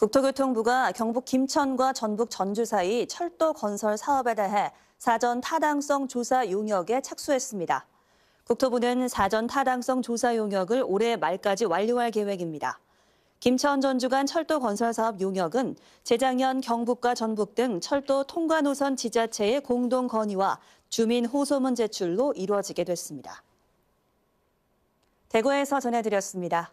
국토교통부가 경북 김천과 전북 전주 사이 철도 건설 사업에 대해 사전 타당성 조사 용역에 착수했습니다. 국토부는 사전 타당성 조사 용역을 올해 말까지 완료할 계획입니다. 김천 전주 간 철도 건설 사업 용역은 재작년 경북과 전북 등 철도 통과 노선 지자체의 공동 건의와 주민 호소문 제출로 이루어지게 됐습니다. 대구에서 전해드렸습니다.